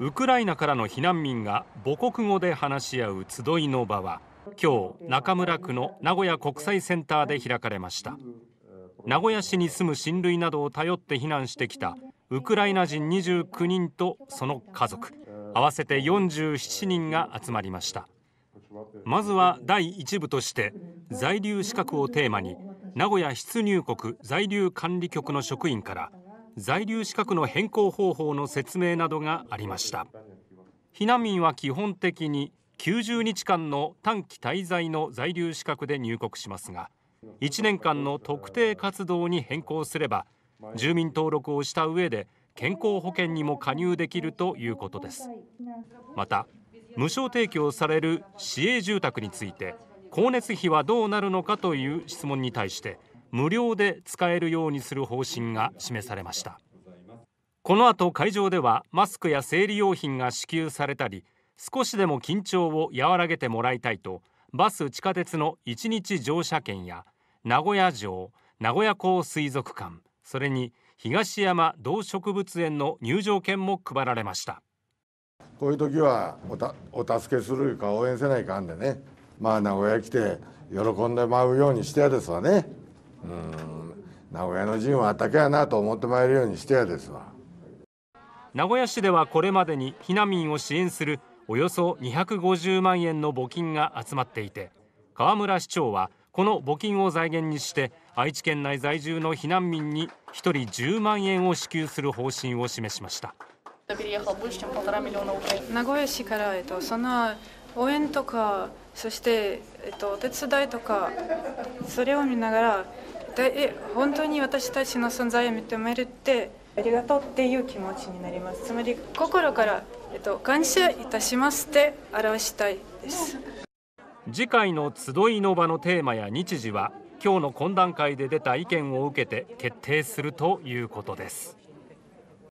ウクライナからの避難民が母国語で話し合う集いの場は今日中村区の名古屋国際センターで開かれました名古屋市に住む親類などを頼って避難してきたウクライナ人29人とその家族合わせて47人が集まりましたまずは第1部として在留資格をテーマに名古屋出入国在留管理局の職員から在留資格の変更方法の説明などがありました避難民は基本的に90日間の短期滞在の在留資格で入国しますが1年間の特定活動に変更すれば住民登録をした上で健康保険にも加入できるということですまた無償提供される市営住宅について光熱費はどうなるのかという質問に対して無料で使えるようにする方針が示されましたこの後会場ではマスクや生理用品が支給されたり少しでも緊張を和らげてもらいたいとバス地下鉄の1日乗車券や名古屋城名古屋港水族館それに東山動植物園の入場券も配られましたこういう時はおたお助けするか応援せないかんでねまあ名古屋来て喜んで舞うようにしてやですわね。うん名古屋の陣はあけやなと思ってまいるようにしてやですわ名古屋市ではこれまでに避難民を支援するおよそ250万円の募金が集まっていて河村市長はこの募金を財源にして愛知県内在住の避難民に1人10万円を支給する方針を示しました名古屋市から、えっと、その応援とかそして、えっと、お手伝いとかそれを見ながらで本当に私たちの存在を認めるってありがとうっていう気持ちになりますつまり心から、えっと、感謝いたしますって表したいです次回の集いの場のテーマや日時は今日の懇談会で出た意見を受けて決定するということです